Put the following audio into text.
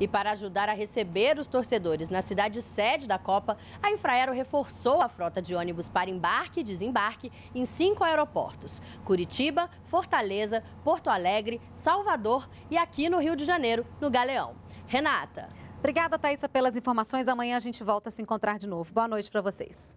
E para ajudar a receber os torcedores na cidade sede da Copa, a Infraero reforçou a frota de ônibus para embarque e desembarque em cinco aeroportos: Curitiba, Fortaleza, Porto Alegre, Salvador e aqui no Rio de Janeiro, no Galeão. Renata. Obrigada, Thaisa, pelas informações. Amanhã a gente volta a se encontrar de novo. Boa noite para vocês.